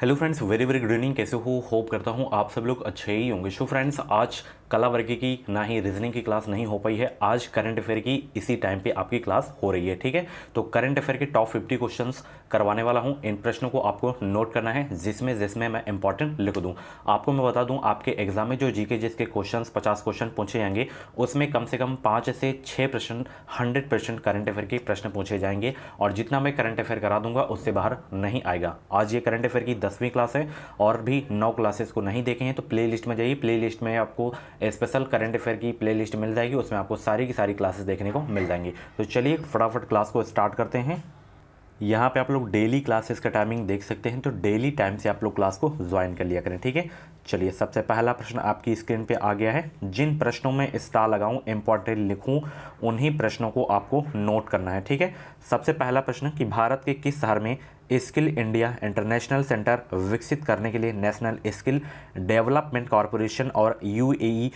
hello friends very very good evening कैसे हो hope करता हूँ आप सब लोग अच्छे ही होंगे शो फ्रेंड्स आज कला वर्ग की ना ही रीजनिंग की क्लास नहीं हो पाई है आज करंट अफेयर की इसी टाइम पे आपकी क्लास हो रही है ठीक है तो करंट अफेयर के टॉप 50 क्वेश्चंस करवाने वाला हूँ इन प्रश्नों को आपको नोट करना है जिसमें जिसमें मैं इंपॉर्टेंट लिख दूँ आपको मैं बता दूँ आपके एग्जाम में जो जी के जिसके क्वेश्चन पचास क्वेश्चन पूछे जाएंगे उसमें कम से कम पाँच से छः प्रश्न हंड्रेड परसेंट करंट अफेयर के प्रश्न पूछे जाएंगे और जितना मैं करंट अफेयर करा दूंगा उससे बाहर नहीं आएगा आज ये करंट अफेयर की दसवीं क्लास है और भी नौ क्लासेस को नहीं देखे हैं तो प्ले लिस्ट में जाइए प्ले लिस्ट में आपको स्पेशल करंट अफेयर की प्ले लिस्ट मिल जाएगी उसमें आपको सारी की सारी क्लासेस देखने को मिल जाएंगी तो चलिए फटाफट क्लास को स्टार्ट करते हैं यहाँ पे आप लोग डेली क्लासेस का टाइमिंग देख सकते हैं तो डेली टाइम से आप लोग क्लास को ज्वाइन कर लिया करें ठीक है चलिए सबसे पहला प्रश्न आपकी स्क्रीन पे आ गया है जिन प्रश्नों में स्टार लगाऊं इम्पॉर्टेंट लिखूं उन्हीं प्रश्नों को आपको नोट करना है ठीक है सबसे पहला प्रश्न कि भारत के किस शहर में स्किल इंडिया इंटरनेशनल सेंटर विकसित करने के लिए नेशनल स्किल डेवलपमेंट कॉरपोरेशन और यू ए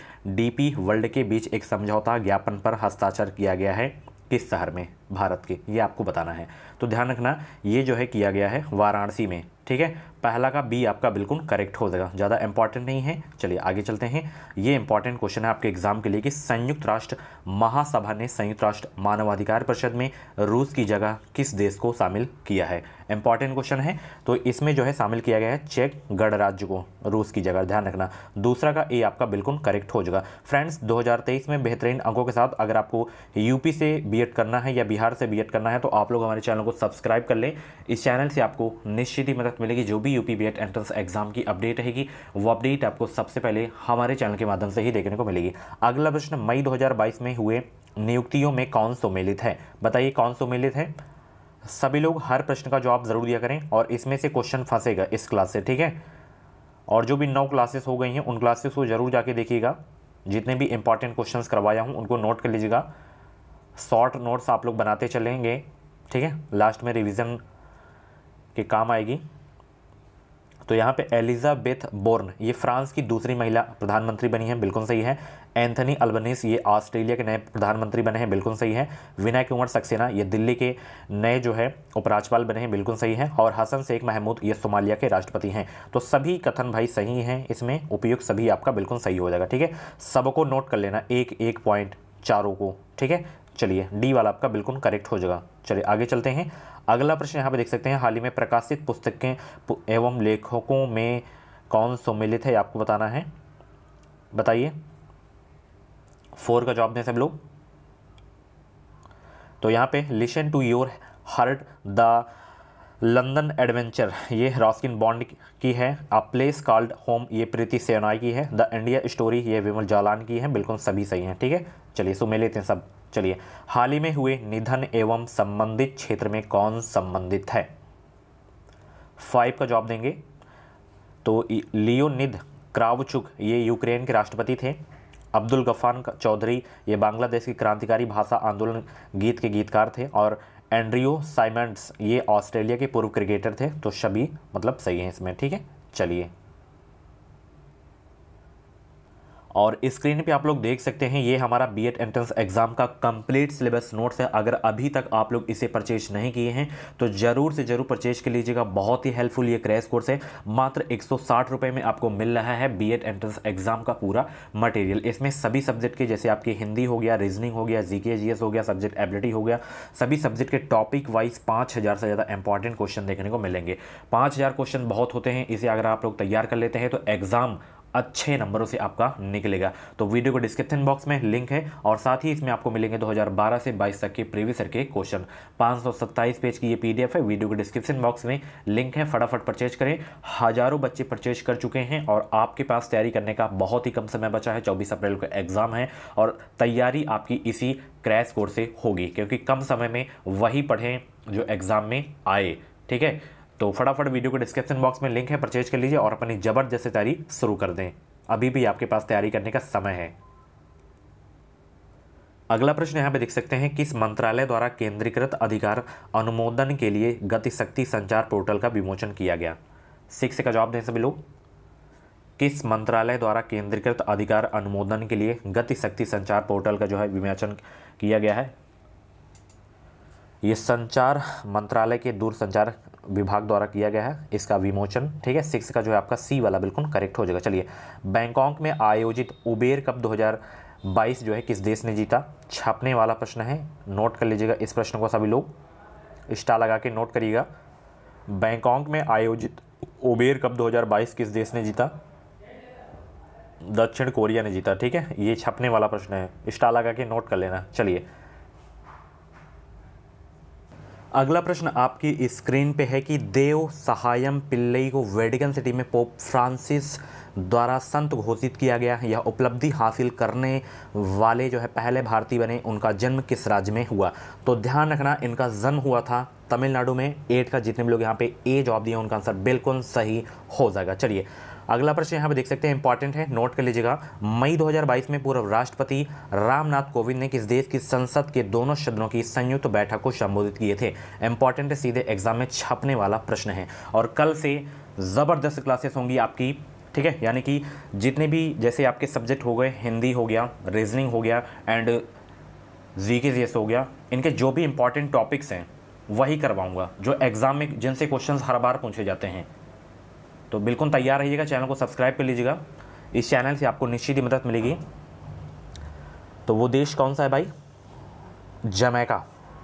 वर्ल्ड के बीच एक समझौता ज्ञापन पर हस्ताक्षर किया गया है किस शहर में भारत के ये आपको बताना है तो ध्यान रखना ये जो है किया गया है वाराणसी में ठीक है पहला का बी आपका बिल्कुल करेक्ट हो जाएगा ज़्यादा इंपॉर्टेंट नहीं है चलिए आगे चलते हैं ये इंपॉर्टेंट क्वेश्चन है आपके एग्जाम के लिए कि संयुक्त राष्ट्र महासभा ने संयुक्त राष्ट्र मानवाधिकार परिषद में रूस की जगह किस देश को शामिल किया है इंपॉर्टेंट क्वेश्चन है तो इसमें जो है शामिल किया गया है चेक गणराज्य को रूस की जगह ध्यान रखना दूसरा का ए आपका बिल्कुल करेक्ट हो जाएगा फ्रेंड्स 2023 में बेहतरीन अंकों के साथ अगर आपको यूपी से बीएड करना है या बिहार से बीएड करना है तो आप लोग हमारे चैनल को सब्सक्राइब कर लें इस चैनल से आपको निश्चित ही मदद मिलेगी जो भी भी यूपी बी एंट्रेंस एग्जाम की अपडेट रहेगी वो अपडेट आपको सबसे पहले हमारे चैनल के माध्यम से ही देखने को मिलेगी अगला प्रश्न मई 2022 में हुए नियुक्तियों में कौन सम्मिलित है बताइए कौन सम्मिलित है सभी लोग हर प्रश्न का जवाब ज़रूर दिया करें और इसमें से क्वेश्चन फंसेगा इस क्लास से ठीक है और जो भी नौ क्लासेस हो गई हैं उन क्लासेस को ज़रूर जाके देखिएगा जितने भी इंपॉर्टेंट क्वेश्चंस करवाया हूँ उनको नोट कर लीजिएगा शॉर्ट नोट्स आप लोग बनाते चलेंगे ठीक है लास्ट में रिवीजन के काम आएगी तो यहाँ पे एलिजाबेथ बोर्न ये फ्रांस की दूसरी महिला प्रधानमंत्री बनी है बिल्कुल सही है एंथनी अल्बनीस ये ऑस्ट्रेलिया के नए प्रधानमंत्री बने हैं बिल्कुल सही है विनय कुंवर सक्सेना ये दिल्ली के नए जो है उपराज्यपाल बने हैं बिल्कुल सही है और हसन शेख महमूद ये सोमालिया के राष्ट्रपति हैं तो सभी कथन भाई सही हैं इसमें उपयुक्त सभी आपका बिल्कुल सही हो जाएगा ठीक है सबको नोट कर लेना एक एक पॉइंट चारों को ठीक है चलिए डी वाला आपका बिल्कुल करेक्ट हो जाएगा चलिए आगे चलते हैं अगला प्रश्न यहाँ पे देख सकते हैं हाल ही में प्रकाशित पुस्तकें एवं लेखकों में कौन सम्मिलित है आपको बताना है बताइए फोर का जवाब दें सब लोग तो यहाँ पे listen to your heart the London adventure ये रॉस्किन बॉन्ड की है अ प्लेस कॉल्ड होम ये प्रीति सेनाय की है द इंडिया स्टोरी ये विमल जालान की है बिल्कुल सभी सही हैं ठीक है चलिए सो मैं लेते हैं सब चलिए हाल ही में हुए निधन एवं संबंधित क्षेत्र में कौन संबंधित है फाइव का जवाब देंगे तो निध क्रावचुक ये यूक्रेन के राष्ट्रपति थे अब्दुल गफान चौधरी ये बांग्लादेश की क्रांतिकारी भाषा आंदोलन गीत के गीतकार थे और एंड्रियो साइमंड्स ये ऑस्ट्रेलिया के पूर्व क्रिकेटर थे तो शबी मतलब सही है इसमें ठीक है चलिए और स्क्रीन पे आप लोग देख सकते हैं ये हमारा बी एड एंट्रेंस एग्ज़ाम का कंप्लीट सिलेबस नोट्स है अगर अभी तक आप लोग इसे परचेज नहीं किए हैं तो ज़रूर से ज़रूर परचेज कर लीजिएगा बहुत ही हेल्पफुल ये क्रैश कोर्स है मात्र एक सौ में आपको मिल रहा है बी एड एंट्रेंस एग्ज़ाम का पूरा मटेरियल इसमें सभी सब्जेक्ट के जैसे आपकी हिंदी हो गया रीजनिंग हो गया जी के हो गया सब्जेक्ट एबिलिटी हो गया सभी सब्जेक्ट के टॉपिक वाइज पाँच से ज़्यादा इंपॉर्टेंट क्वेश्चन देखने को मिलेंगे पाँच क्वेश्चन बहुत होते हैं इसे अगर आप लोग तैयार कर लेते हैं तो एग्ज़ाम अच्छे नंबरों से आपका निकलेगा तो वीडियो को डिस्क्रिप्शन बॉक्स में लिंक है और साथ ही इसमें आपको मिलेंगे 2012 से 22 तक के प्रीवियस ईयर के क्वेश्चन पाँच पेज की ये पीडीएफ है वीडियो के डिस्क्रिप्शन बॉक्स में लिंक है फटाफट परचेज करें हज़ारों बच्चे परचेज कर चुके हैं और आपके पास तैयारी करने का बहुत ही कम समय बचा है चौबीस अप्रैल को एग्ज़ाम है और तैयारी आपकी इसी क्रैश कोर्स से होगी क्योंकि कम समय में वही पढ़ें जो एग्ज़ाम में आए ठीक है तो फटाफट वीडियो के डिस्क्रिप्शन बॉक्स में लिंक है परचेज कर लीजिए और अपनी ज़बरदस्त तैयारी शुरू कर दें अभी भी आपके पास तैयारी करने का समय है अगला प्रश्न यहाँ पे देख सकते हैं किस मंत्रालय द्वारा केंद्रीकृत अधिकार अनुमोदन के लिए गतिशक्ति संचार पोर्टल का विमोचन किया गया सिक्स का जवाब दें सभी लोग किस मंत्रालय द्वारा केंद्रीकृत अधिकार अनुमोदन के लिए गतिशक्ति संचार पोर्टल का जो है विमोचन किया गया है ये संचार मंत्रालय के दूरसंचार विभाग द्वारा किया गया है इसका विमोचन ठीक है सिक्स का जो है आपका सी वाला बिल्कुल करेक्ट हो जाएगा चलिए बैंकॉक में आयोजित उबेर कप 2022 जो है किस देश ने जीता छापने वाला प्रश्न है नोट कर लीजिएगा इस प्रश्न को सभी लोग स्टा लगा के नोट करिएगा बैंकॉक में आयोजित उबेर कप दो किस देश ने जीता दक्षिण कोरिया ने जीता ठीक है ये छपने वाला प्रश्न है स्टार लगा के नोट कर लेना चलिए अगला प्रश्न आपकी स्क्रीन पे है कि देव सहायम पिल्लई को वेटिकन सिटी में पोप फ्रांसिस द्वारा संत घोषित किया गया है यह उपलब्धि हासिल करने वाले जो है पहले भारतीय बने उनका जन्म किस राज्य में हुआ तो ध्यान रखना इनका जन्म हुआ था तमिलनाडु में एट का जितने भी लोग यहाँ पे ए जवाब दिए उनका आंसर बिल्कुल सही हो जाएगा चलिए अगला प्रश्न यहाँ पर देख सकते हैं इंपॉर्टेंट है नोट कर लीजिएगा मई 2022 में पूर्व राष्ट्रपति रामनाथ कोविंद ने किस देश की संसद के दोनों सदनों की संयुक्त बैठक को संबोधित किए थे इंपॉर्टेंट सीधे एग्जाम में छपने वाला प्रश्न है और कल से ज़बरदस्त क्लासेस होंगी आपकी ठीक है यानी कि जितने भी जैसे आपके सब्जेक्ट हो गए हिंदी हो गया रीजनिंग हो गया एंड जी के जी हो गया इनके जो भी इंपॉर्टेंट टॉपिक्स हैं वही करवाऊंगा जो एग्ज़ाम में जिनसे क्वेश्चंस हर बार पूछे जाते हैं तो बिल्कुल तैयार रहिएगा चैनल को सब्सक्राइब कर लीजिएगा इस चैनल से आपको निश्चित ही मदद मिलेगी तो वो देश कौन सा है भाई जमैका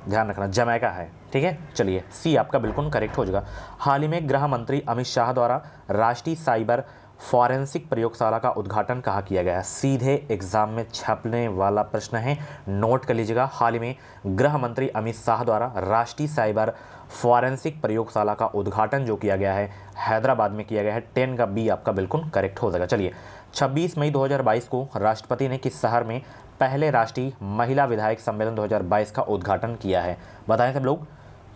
ध्यान रखना जमैका है ठीक है चलिए सी आपका बिल्कुल करेक्ट हो जाएगा हाल ही में गृह मंत्री अमित शाह द्वारा राष्ट्रीय साइबर फॉरेंसिक प्रयोगशाला का उद्घाटन कहा किया गया सीधे एग्जाम में छपने वाला प्रश्न है नोट कर लीजिएगा हाल ही में गृह मंत्री अमित शाह द्वारा राष्ट्रीय साइबर फॉरेंसिक प्रयोगशाला का उद्घाटन जो किया गया है हैदराबाद में किया गया है टेन का बी आपका बिल्कुल करेक्ट हो जाएगा चलिए 26 मई 2022 को राष्ट्रपति ने किस शहर में पहले राष्ट्रीय महिला विधायक सम्मेलन 2022 का उद्घाटन किया है बताएं सब लोग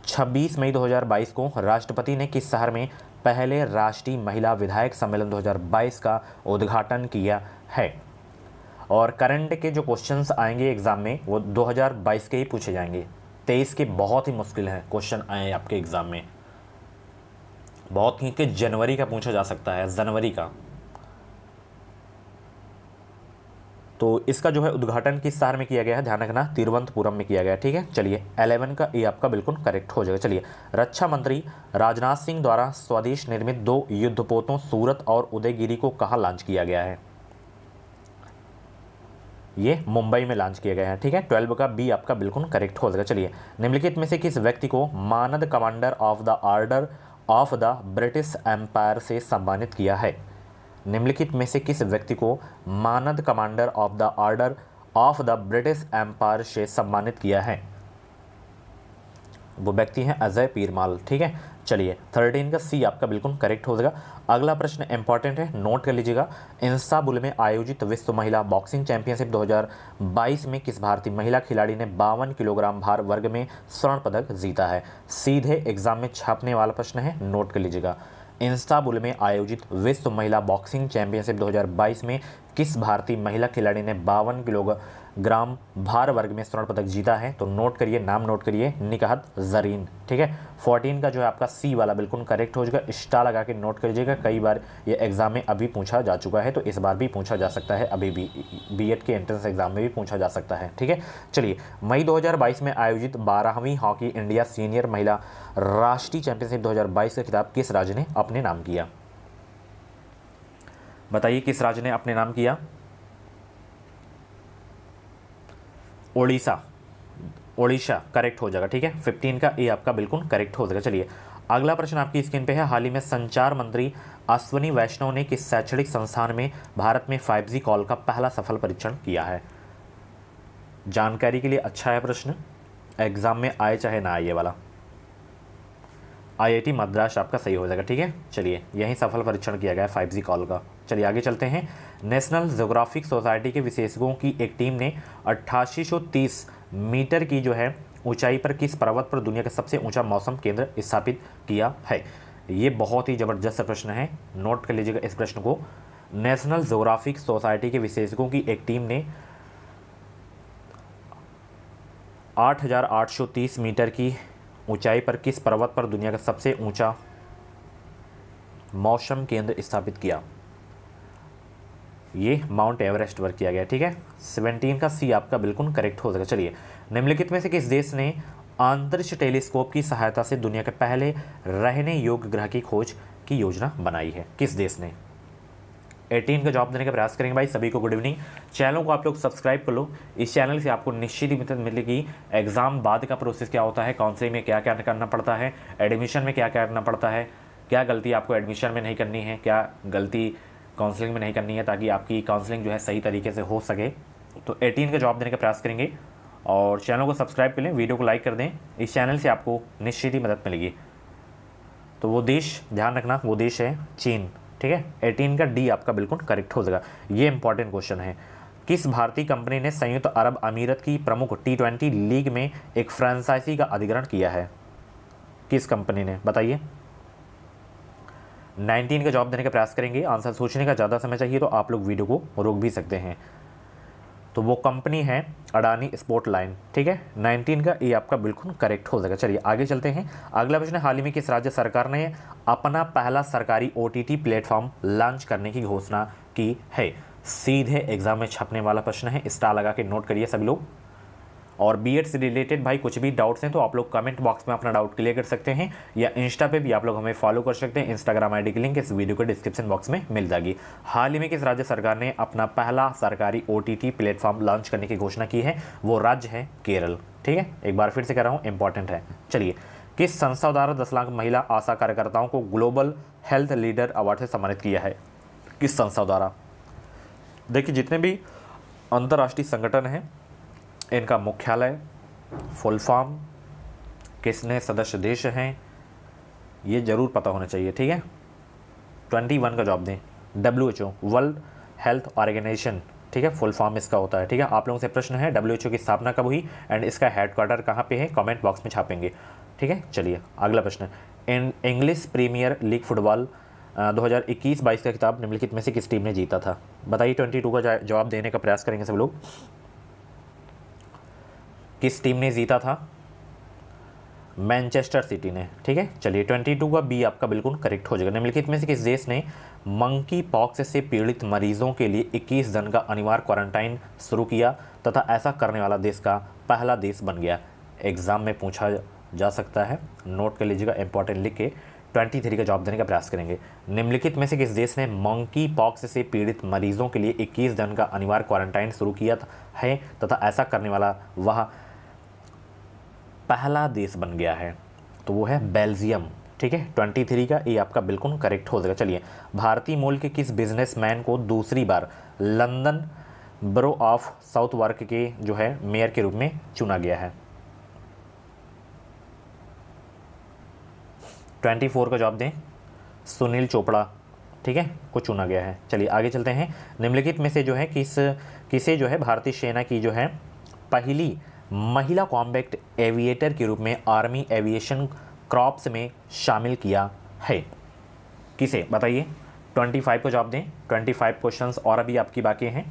26 मई 2022 को राष्ट्रपति ने किस शहर में पहले राष्ट्रीय महिला विधायक सम्मेलन 2022 का उद्घाटन किया है और करंट के जो क्वेश्चंस आएंगे एग्ज़ाम में वो 2022 के ही पूछे जाएंगे तेईस के बहुत ही मुश्किल हैं क्वेश्चन आए आपके एग्ज़ाम में बहुत ही कि जनवरी का पूछा जा सकता है जनवरी का तो इसका जो है उद्घाटन किस शहर में किया गया है ध्यान रखना तिरुवंतपुरम में किया गया ठीक है चलिए एलेवन का ये आपका बिल्कुल करेक्ट हो जाएगा चलिए रक्षा मंत्री राजनाथ सिंह द्वारा स्वदेश निर्मित दो युद्धपोतों सूरत और उदयगिरी को कहाँ लॉन्च किया गया है ये मुंबई में लॉन्च किया गया है ठीक है ट्वेल्व का बी आपका बिल्कुल करेक्ट हो जाएगा चलिए निम्नलिखित में से किस व्यक्ति को मानद Commander of the Order of the British Empire से सम्मानित किया है निम्नलिखित में से किस व्यक्ति को मानद Commander of the Order of the British Empire से सम्मानित किया है वो व्यक्ति हैं अजय पीरमाल ठीक है चलिए थर्टीन का सी आपका बिल्कुल करेक्ट हो जाएगा अगला प्रश्न इंपॉर्टेंट है नोट कर लीजिएगा इंस्ताबुल में आयोजित विश्व महिला बॉक्सिंग चैंपियनशिप 2022 में किस भारतीय महिला खिलाड़ी ने बावन किलोग्राम भार वर्ग में स्वर्ण पदक जीता है सीधे एग्जाम में छापने वाला प्रश्न है नोट कर लीजिएगा इंस्टाबुल में आयोजित विश्व महिला बॉक्सिंग चैंपियनशिप 2022 में किस भारतीय महिला खिलाड़ी ने बावन किलोग्राम ग्राम भार वर्ग में स्वर्ण पदक जीता है तो नोट करिए नाम नोट करिए निकाहत जरीन ठीक है फोर्टीन का जो है आपका सी वाला बिल्कुल करेक्ट हो जाएगा स्टार लगा के नोट करिएगा कई बार ये एग्ज़ाम में अभी पूछा जा चुका है तो इस बार भी पूछा जा सकता है अभी भी बी के एंट्रेंस एग्ज़ाम में भी पूछा जा सकता है ठीक है चलिए मई दो में आयोजित बारहवीं हॉकी इंडिया सीनियर महिला राष्ट्रीय चैंपियनशिप दो का खिताब किस राज्य ने अपने नाम किया बताइए किस राज्य ने अपने नाम किया ओडिशा ओडिशा करेक्ट हो जाएगा ठीक है फिफ्टीन का ए आपका बिल्कुल करेक्ट हो जाएगा चलिए अगला प्रश्न आपकी स्क्रीन पे है हाल ही में संचार मंत्री अश्विनी वैष्णव ने किस शैक्षणिक संस्थान में भारत में 5G कॉल का पहला सफल परीक्षण किया है जानकारी के लिए अच्छा है प्रश्न एग्ज़ाम में आए चाहे ना आए ये वाला आईआईटी मद्रास आपका सही हो जाएगा ठीक है चलिए यही सफल परीक्षण किया गया फाइव जी कॉल का चलिए आगे चलते हैं नेशनल जोग्राफिक सोसाइटी के विशेषज्ञों की एक टीम ने अट्ठासी मीटर की जो है ऊंचाई पर किस पर्वत पर दुनिया का सबसे ऊंचा मौसम केंद्र स्थापित किया है ये बहुत ही ज़बरदस्त प्रश्न है नोट कर लीजिएगा इस प्रश्न को नेशनल जोग्राफिक सोसाइटी के विशेषज्ञों की एक टीम ने 8,830 मीटर की ऊंचाई पर किस पर्वत पर दुनिया का सबसे ऊंचा मौसम केंद्र स्थापित किया ये माउंट एवरेस्ट पर किया गया ठीक है सेवनटीन का सी आपका बिल्कुल करेक्ट हो जाएगा चलिए निम्नलिखित में से किस देश ने अंतरिक्ष टेलीस्कोप की सहायता से दुनिया के पहले रहने योग्य ग्रह की खोज की योजना बनाई है किस देश ने एटीन का जॉब देने का प्रयास करेंगे भाई सभी को गुड इवनिंग चैनल को आप लोग सब्सक्राइब कर लो इस चैनल से आपको निश्चित ही मदद मिलेगी एग्ज़ाम बाद का प्रोसेस क्या होता है काउंसलिंग में क्या क्या करना पड़ता है एडमिशन में क्या क्या करना पड़ता है क्या गलती आपको एडमिशन में नहीं करनी है क्या गलती काउंसलिंग में नहीं करनी है ताकि आपकी काउंसलिंग जो है सही तरीके से हो सके तो एटीन का जॉब देने का प्रयास करेंगे और चैनल को सब्सक्राइब कर लें वीडियो को लाइक कर दें इस चैनल से आपको निश्चित ही मदद मिलेगी तो वो देश ध्यान रखना वो देश है चीन ठीक है एटीन का डी आपका बिल्कुल करेक्ट हो जाएगा ये इंपॉर्टेंट क्वेश्चन है किस भारतीय कंपनी ने संयुक्त अरब अमीरत की प्रमुख टी ट्वेंटी लीग में एक फ्रेंचाइजी का अधिग्रहण किया है किस कंपनी ने बताइए 19 का जवाब देने का प्रयास करेंगे आंसर सोचने का ज़्यादा समय चाहिए तो आप लोग वीडियो को रोक भी सकते हैं तो वो कंपनी है अडानी स्पोर्ट लाइन ठीक है 19 का ये आपका बिल्कुल करेक्ट हो जाएगा चलिए आगे चलते हैं अगला प्रश्न हाल ही में किस राज्य सरकार ने अपना पहला सरकारी ओ टी प्लेटफॉर्म लॉन्च करने की घोषणा की है सीधे एग्जाम में छपने वाला प्रश्न है स्टार लगा के नोट करिए सभी लोग और बी से रिलेटेड भाई कुछ भी डाउट्स हैं तो आप लोग कमेंट बॉक्स में अपना डाउट क्लियर कर सकते हैं या इंस्टा पे भी आप लोग हमें फॉलो कर सकते हैं इंस्टाग्राम आईडी की लिंक इस वीडियो के डिस्क्रिप्शन बॉक्स में मिल जाएगी हाल ही में किस राज्य सरकार ने अपना पहला सरकारी ओ प्लेटफॉर्म लॉन्च करने की घोषणा की है वो राज्य है केरल ठीक है एक बार फिर से कह रहा हूँ इंपॉर्टेंट है चलिए किस संस्था द्वारा दस लाख महिला आशा कार्यकर्ताओं को ग्लोबल हेल्थ लीडर अवार्ड से सम्मानित किया है किस संस्था द्वारा देखिए जितने भी अंतर्राष्ट्रीय संगठन हैं इनका मुख्यालय फुल फॉर्म किसने सदस्य देश हैं ये ज़रूर पता होना चाहिए ठीक है ट्वेंटी वन का जॉब दें W H O World Health Organization ठीक है फुल फॉर्म इसका होता है ठीक है आप लोगों से प्रश्न है डब्ल्यू एच ओ की स्थापना कब हुई एंड इसका हेडक्वार्टर कहाँ पे है कमेंट बॉक्स में छापेंगे ठीक है चलिए अगला प्रश्न in English Premier League football 2021-22 का खिताब निम्नलिखित में से किस टीम ने जीता था बताइए 22 का जवाब देने का प्रयास करेंगे सब लोग किस टीम ने जीता था मैनचेस्टर सिटी ने ठीक है चलिए ट्वेंटी टू का बी आपका बिल्कुल करेक्ट हो जाएगा निम्नलिखित में से किस देश ने मंकी पॉक्स से पीड़ित मरीजों के लिए 21 दिन का अनिवार्य क्वारंटाइन शुरू किया तथा ऐसा करने वाला देश का पहला देश बन गया एग्ज़ाम में पूछा जा सकता है नोट कर लीजिएगा इंपॉर्टेंट लिख के ट्वेंटी थ्री का जवाब देने का प्रयास करेंगे निम्नलिखित में से किस देश ने मंकी पॉक्स से पीड़ित मरीजों के लिए 21 दिन का अनिवार्य क्वारंटाइन शुरू किया है तथा ऐसा करने वाला वह पहला देश बन गया है तो वो है बेल्जियम ठीक है ट्वेंटी थ्री का ये आपका बिल्कुल करेक्ट हो जाएगा चलिए भारतीय मूल के किस बिजनेसमैन को दूसरी बार London borough of Southwark के जो है मेयर के रूप में चुना गया है ट्वेंटी फोर का जवाब दें सुनील चोपड़ा ठीक है को चुना गया है चलिए आगे चलते हैं निम्नलिखित में से जो है किस किसे जो है भारतीय सेना की जो है पहली महिला कॉम्बैक्ट एविएटर के रूप में आर्मी एविएशन क्रॉप्स में शामिल किया है किसे बताइए 25 को जवाब दें 25 क्वेश्चंस और अभी आपकी बाकी हैं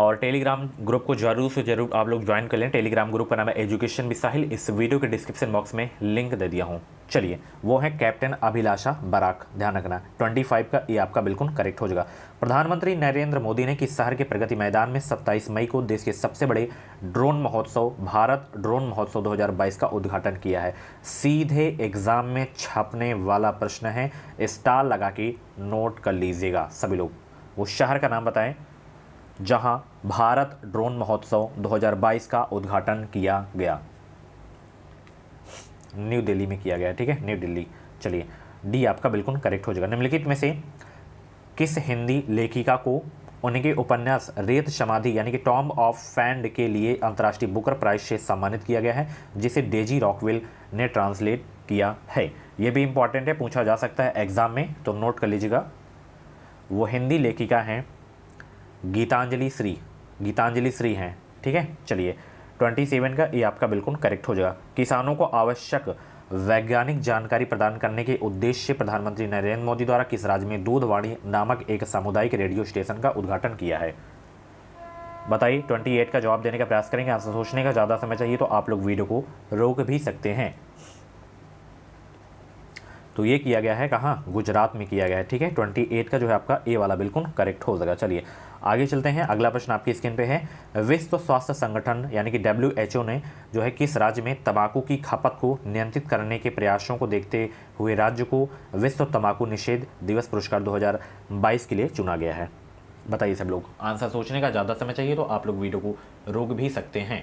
और टेलीग्राम ग्रुप को जरूर से जरूर आप लोग ज्वाइन कर लें टेलीग्राम ग्रुप का नाम है एजुकेशन भी साहिल इस वीडियो के डिस्क्रिप्शन बॉक्स में लिंक दे दिया हूँ चलिए वो है कैप्टन अभिलाषा बराक ध्यान रखना 25 का ये आपका बिल्कुल करेक्ट हो जाएगा प्रधानमंत्री नरेंद्र मोदी ने किस शहर के प्रगति मैदान में 27 मई को देश के सबसे बड़े ड्रोन महोत्सव भारत ड्रोन महोत्सव 2022 का उद्घाटन किया है सीधे एग्जाम में छापने वाला प्रश्न है स्टार लगा के नोट कर लीजिएगा सभी लोग वो शहर का नाम बताएं जहां भारत ड्रोन महोत्सव 2022 का उद्घाटन किया गया न्यू दिल्ली में किया गया ठीक है न्यू दिल्ली चलिए डी आपका बिल्कुल करेक्ट हो जाएगा निम्नलिखित में से किस हिंदी लेखिका को उनके उपन्यास रेत समाधि यानी कि टॉम ऑफ फैंड के लिए अंतर्राष्ट्रीय बुकर प्राइज से सम्मानित किया गया है जिसे डेजी रॉकविल ने ट्रांसलेट किया है ये भी इंपॉर्टेंट है पूछा जा सकता है एग्ज़ाम में तो नोट कर लीजिएगा वो हिंदी लेखिका हैं गीतांजलि श्री गीतांजलि श्री हैं ठीक है चलिए 27 का ये आपका बिल्कुल करेक्ट हो जाएगा किसानों को आवश्यक वैज्ञानिक जानकारी प्रदान करने के उद्देश्य से प्रधानमंत्री नरेंद्र मोदी द्वारा किस राज्य में दूधवाणी नामक एक सामुदायिक रेडियो स्टेशन का उद्घाटन किया है बताइए 28 का जवाब देने का प्रयास करेंगे आंसर सोचने का ज़्यादा समय चाहिए तो आप लोग वीडियो को रोक भी सकते हैं तो ये किया गया है कहाँ गुजरात में किया गया है ठीक है 28 का जो है आपका ए वाला बिल्कुल करेक्ट हो जाएगा चलिए आगे चलते हैं अगला प्रश्न आपकी स्क्रीन पे है विश्व स्वास्थ्य संगठन यानी कि डब्ल्यू ने जो है किस राज्य में तंबाकू की खपत को नियंत्रित करने के प्रयासों को देखते हुए राज्य को विश्व तंबाकू निषेध दिवस पुरस्कार 2022 के लिए चुना गया है बताइए सब लोग आंसर सोचने का ज़्यादा समय चाहिए तो आप लोग वीडियो को रोक भी सकते हैं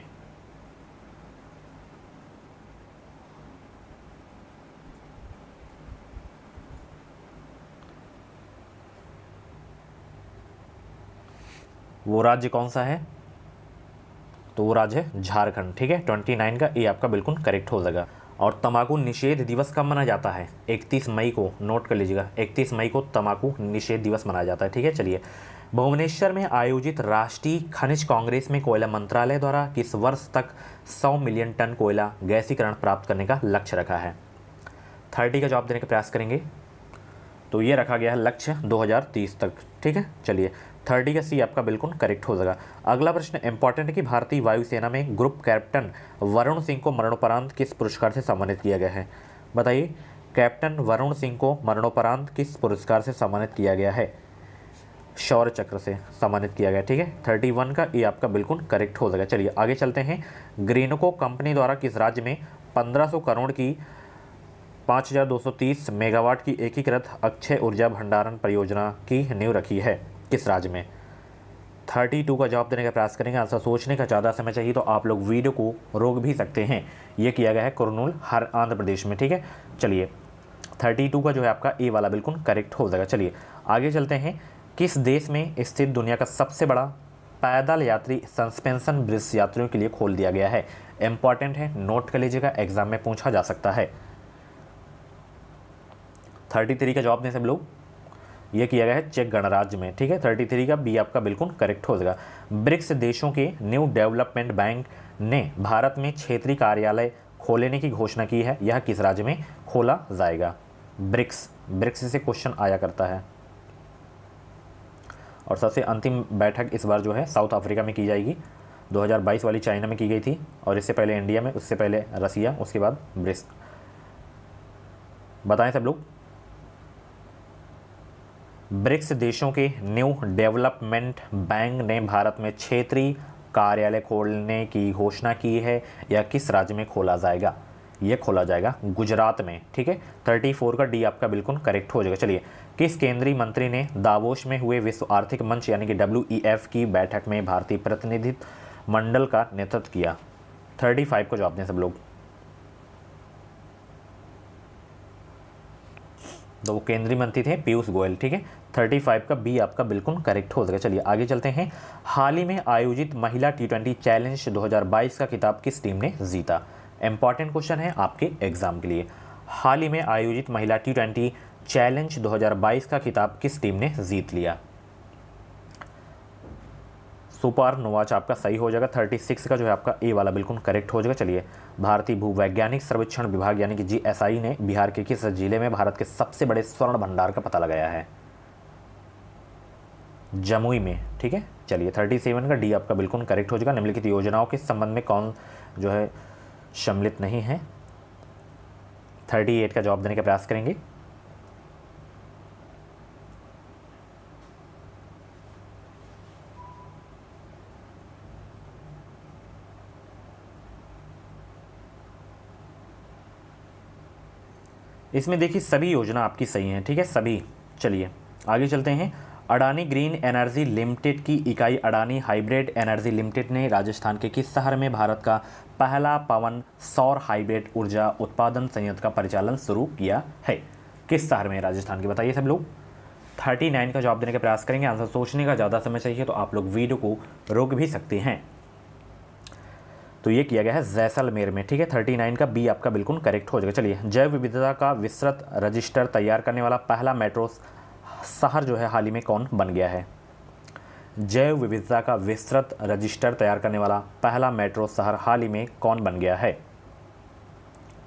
वो राज्य कौन सा है तो वो राज्य है झारखंड ठीक है ट्वेंटी नाइन का ये आपका बिल्कुल करेक्ट हो जाएगा और तम्बाकू निषेध दिवस कब मनाया जाता है 31 मई को नोट कर लीजिएगा 31 मई को तम्बाकू निषेध दिवस मनाया जाता है ठीक है चलिए भुवनेश्वर में आयोजित राष्ट्रीय खनिज कांग्रेस में कोयला मंत्रालय द्वारा किस वर्ष तक 100 मिलियन टन कोयला गैसीकरण प्राप्त करने का लक्ष्य रखा है थर्टी का जवाब देने का प्रयास करेंगे तो ये रखा गया है लक्ष्य 2030 तक ठीक है चलिए थर्टी का सी आपका बिल्कुल करेक्ट हो जाएगा अगला प्रश्न इंपॉर्टेंट है कि भारतीय वायुसेना में ग्रुप कैप्टन वरुण सिंह को मरणोपरांत किस पुरस्कार से सम्मानित किया गया है बताइए कैप्टन वरुण सिंह को मरणोपरांत किस पुरस्कार से सम्मानित किया गया है शौर्य चक्र से सम्मानित किया गया ठीक है थर्टी वन का ये e आपका बिल्कुल करेक्ट हो जाएगा चलिए आगे चलते हैं ग्रीनको कंपनी द्वारा किस राज्य में 1500 करोड़ की 5230 मेगावाट की एकीकृत अक्षय ऊर्जा भंडारण परियोजना की नींव रखी है किस राज्य में थर्टी टू का जवाब देने का प्रयास करेंगे आंसर सोचने का ज़्यादा समय चाहिए तो आप लोग वीडियो को रोक भी सकते हैं ये किया गया है कुरनूल हर आंध्र प्रदेश में ठीक है चलिए थर्टी टू का जो है आपका ए वाला बिल्कुल करेक्ट हो जाएगा चलिए आगे चलते हैं किस देश में स्थित दुनिया का सबसे बड़ा पैदल यात्री सस्पेंसन ब्रिज यात्रियों के लिए खोल दिया गया है इंपॉर्टेंट है नोट कर लीजिएगा एग्जाम में पूछा जा सकता है थर्टी थ्री का जवाब दें सब लोग ये किया गया है चेक गणराज्य में ठीक है थर्टी थ्री का बी आपका बिल्कुल करेक्ट हो जाएगा ब्रिक्स देशों के न्यू डेवलपमेंट बैंक ने भारत में क्षेत्रीय कार्यालय खोलने की घोषणा की है यह किस राज्य में खोला जाएगा ब्रिक्स ब्रिक्स से क्वेश्चन आया करता है और सबसे अंतिम बैठक इस बार जो है साउथ अफ्रीका में की जाएगी 2022 वाली चाइना में की गई थी और इससे पहले इंडिया में उससे पहले रसिया उसके बाद ब्रिक्स बताएं सब लोग ब्रिक्स देशों के न्यू डेवलपमेंट बैंक ने भारत में क्षेत्रीय कार्यालय खोलने की घोषणा की है या किस राज्य में खोला जाएगा ये खोला जाएगा गुजरात में ठीक है 34 का डी आपका बिल्कुल करेक्ट हो जाएगा चलिए किस केंद्रीय मंत्री ने दावोश में हुए विश्व आर्थिक मंच यानी कि डब्ल्यू e की बैठक में भारतीय प्रतिनिधित्व मंडल का नेतृत्व किया 35 को जवाब दें सब लोग तो वो केंद्रीय मंत्री थे पीयूष गोयल ठीक है थर्टी फाइव का बी आपका बिल्कुल करेक्ट हो जाएगा चलिए आगे चलते हैं हाल ही में आयोजित महिला टी ट्वेंटी चैलेंज 2022 का खिताब किस टीम ने जीता इंपॉर्टेंट क्वेश्चन है आपके एग्जाम के लिए हाल ही में आयोजित महिला टी ट्वेंटी चैलेंज 2022 का खिताब किस टीम ने जीत लिया सुपर नोवाच आपका सही हो जाएगा 36 का जो है आपका ए वाला बिल्कुल करेक्ट हो जाएगा चलिए भारतीय भूवैज्ञानिक सर्वेक्षण विभाग यानी कि जीएसआई ने बिहार के किस जिले में भारत के सबसे बड़े स्वर्ण भंडार का पता लगाया है जमुई में ठीक है चलिए 37 का डी आपका बिल्कुल करेक्ट हो जाएगा निम्नलिखित योजनाओं के संबंध में कौन जो है सम्मिलित नहीं है एट का जवाब देने का प्रयास करेंगे इसमें देखिए सभी योजना आपकी सही हैं ठीक है सभी चलिए आगे चलते हैं अडानी ग्रीन एनर्जी लिमिटेड की इकाई अडानी हाइब्रिड एनर्जी लिमिटेड ने राजस्थान के किस शहर में भारत का पहला पवन सौर हाइब्रिड ऊर्जा उत्पादन संयंत्र का परिचालन शुरू किया है किस शहर में राजस्थान के बताइए सब लोग 39 का जवाब देने का प्रयास करेंगे आंसर सोचने का ज़्यादा समय चाहिए तो आप लोग वीडियो को रोक भी सकते हैं तो ये किया गया है जैसलमेर में ठीक है 39 का बी आपका बिल्कुल करेक्ट हो जाएगा चलिए जैव विविधता का विस्तृत रजिस्टर तैयार करने वाला पहला मेट्रो शहर जो है हाल ही में कौन बन गया है जैव विविधता का विस्तृत रजिस्टर तैयार करने वाला पहला मेट्रो शहर हाल ही में कौन बन गया है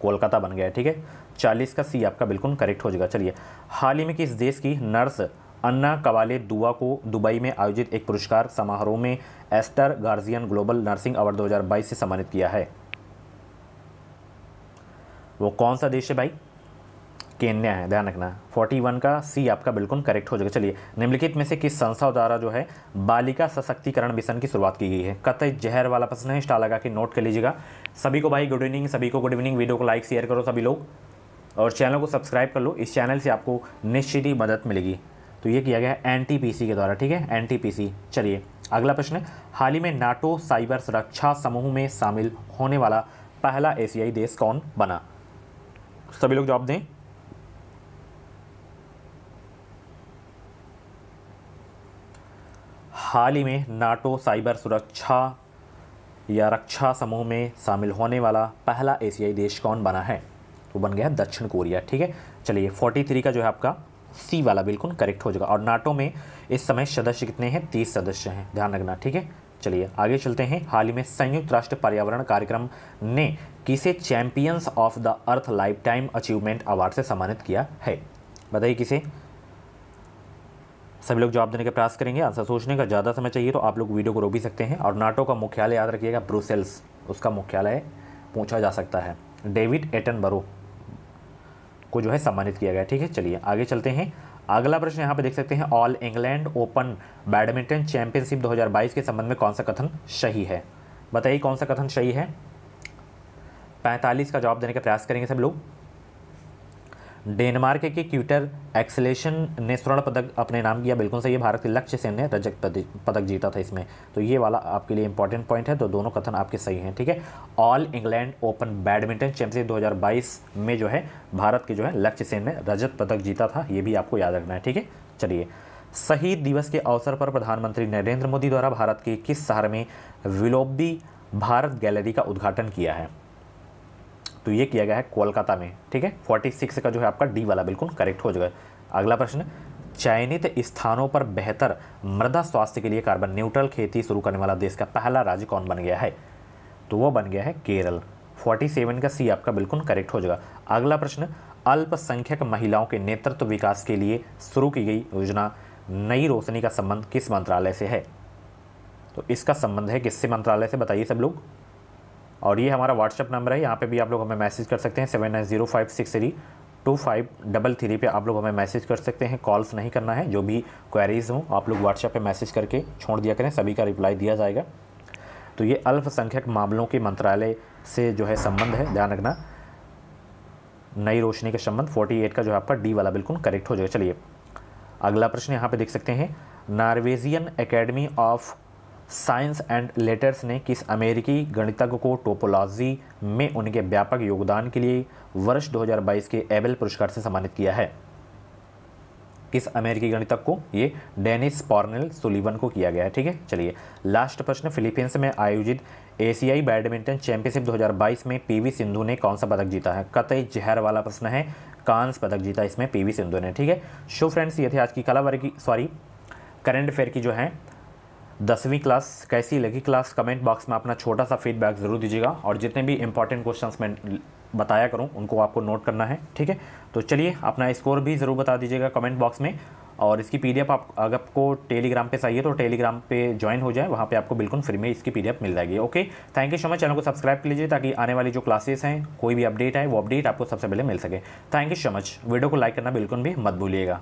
कोलकाता बन गया है ठीक है चालीस का सी आपका बिल्कुल करेक्ट हो जाएगा चलिए हाल ही में किस देश की नर्स अन्ना कवाले दुआ को दुबई में आयोजित एक पुरस्कार समारोह में Aster Guardian Global Nursing Award 2022 से सम्मानित किया है वो कौन सा देश है भाई केन्या है ध्यान रखना 41 का सी आपका बिल्कुल करेक्ट हो जाएगा चलिए निम्नलिखित में से किस संस्था द्वारा जो है बालिका सशक्तिकरण मिशन की शुरुआत की गई है कतई जहर वाला प्रश्न है स्टार लगा के नोट कर लीजिएगा सभी को भाई गुड इवनिंग सभी को गुड इवनिंग वीडियो को लाइक शेयर करो सभी लोग और चैनल को सब्सक्राइब कर लो इस चैनल से आपको निश्चित ही मदद मिलेगी तो ये किया गया है एनटीपीसी के द्वारा ठीक है एनटीपीसी चलिए अगला प्रश्न है हाल ही में नाटो साइबर सुरक्षा समूह में शामिल होने वाला पहला एशियाई देश कौन बना सभी लोग जवाब दें हाल ही में नाटो साइबर सुरक्षा या रक्षा समूह में शामिल होने वाला पहला एशियाई देश कौन बना है तो बन गया दक्षिण कोरिया ठीक है चलिए 43 का जो है आपका सी वाला बिल्कुल करेक्ट हो जाएगा और नाटो में इस समय सदस्य कितने हैं तीस सदस्य हैं ध्यान रखना ठीक है चलिए आगे चलते हैं हाल ही में संयुक्त राष्ट्र पर्यावरण कार्यक्रम ने किसे Champions of the Earth lifetime achievement award से सम्मानित किया है बताइए किसे सभी लोग जवाब देने का प्रयास करेंगे आंसर सोचने का ज़्यादा समय चाहिए तो आप लोग वीडियो को रो भी सकते हैं और नाटो का मुख्यालय याद रखिएगा ब्रुसेल्स उसका मुख्यालय पूछा जा सकता है डेविड एटन बरो को जो है सम्मानित किया गया ठीक है चलिए आगे चलते हैं अगला प्रश्न यहाँ पे देख सकते हैं All England Open badminton championship 2022 के संबंध में कौन सा कथन सही है बताइए कौन सा कथन सही है 45 का जवाब देने का प्रयास करेंगे सब लोग डेनमार्क के क्यूटर एक्सलेशन ने स्वर्ण पदक अपने नाम किया बिल्कुल सही है भारत के लक्ष्य सेन ने रजत पदक जीता था इसमें तो ये वाला आपके लिए इंपॉर्टेंट पॉइंट है तो दोनों कथन आपके सही हैं ठीक है All England Open badminton championship 2022 में जो है भारत के जो है लक्ष्य सेन ने रजत पदक जीता था ये भी आपको याद रखना है ठीक है चलिए शहीद दिवस के अवसर पर प्रधानमंत्री नरेंद्र मोदी द्वारा भारत के किस शहर में विलोबी भारत गैलरी का उद्घाटन किया है तो ये किया गया है कोलकाता में ठीक है 46 का जो है आपका डी वाला बिल्कुल करेक्ट हो जाएगा अगला प्रश्न चयनित स्थानों पर बेहतर मृदा स्वास्थ्य के लिए कार्बन न्यूट्रल खेती शुरू करने वाला देश का पहला राज्य कौन बन गया है तो वो बन गया है केरल 47 का सी आपका बिल्कुल करेक्ट हो जाएगा अगला प्रश्न अल्पसंख्यक महिलाओं के नेतृत्व विकास के लिए शुरू की गई योजना नई रोशनी का संबंध किस मंत्रालय से है तो इसका संबंध है किससे मंत्रालय से बताइए सब लोग और ये हमारा व्हाट्सअप नंबर है यहाँ पे भी आप लोग हमें मैसेज कर सकते हैं seven nine zero five six three two five double three पर आप लोग हमें मैसेज कर सकते हैं कॉल्स नहीं करना है जो भी क्वेरीज हों आप लोग व्हाट्सएप पे मैसेज करके छोड़ दिया करें सभी का रिप्लाई दिया जाएगा तो ये अल्पसंख्यक मामलों के मंत्रालय से जो है संबंध है ध्यान रखना नई रोशनी का संबंध 48 का जो है आपका डी वाला बिल्कुल करेक्ट हो जाएगा चलिए अगला प्रश्न यहाँ पे देख सकते हैं Norwegian Academy of Science and Letters ने किस अमेरिकी गणितज्ञ को टोपोलॉजी में उनके व्यापक योगदान के लिए वर्ष 2022 के एबल पुरस्कार से सम्मानित किया है किस अमेरिकी गणितज्ञ को ये डेनिस पॉर्नल सुलिवन को किया गया है ठीक है चलिए लास्ट प्रश्न फिलीपींस में आयोजित एशियाई बैडमिंटन चैंपियनशिप 2022 में पीवी सिंधु ने कौन सा पदक जीता है कतई जहर वाला प्रश्न है कांस पदक जीता इसमें पीवी सिंधु ने ठीक है शो फ्रेंड्स ये थे आज की कला वर्ग की सॉरी करंट अफेयर की जो है दसवीं क्लास कैसी लगी क्लास कमेंट बॉक्स में अपना छोटा सा फीडबैक ज़रूर दीजिएगा और जितने भी इंपॉर्टेंट क्वेश्चंस मैं बताया करूं उनको आपको नोट करना है ठीक है तो चलिए अपना स्कोर भी ज़रूर बता दीजिएगा कमेंट बॉक्स में और इसकी पीडीएफ आप अगर आपको टेलीग्राम पे चाहिए तो टेलीग्राम पे ज्वाइन हो जाए वहाँ पे आपको बिल्कुल फ्री में इसकी पीडीएफ मिल जाएगी okay thank you so much channel को सब्सक्राइब कर लीजिए ताकि आने वाली जो क्लासेस हैं कोई भी अपडेट है वो अपडेट आपको सबसे पहले मिल सके thank you so much video को लाइक करना बिल्कुल भी मत भूलिएगा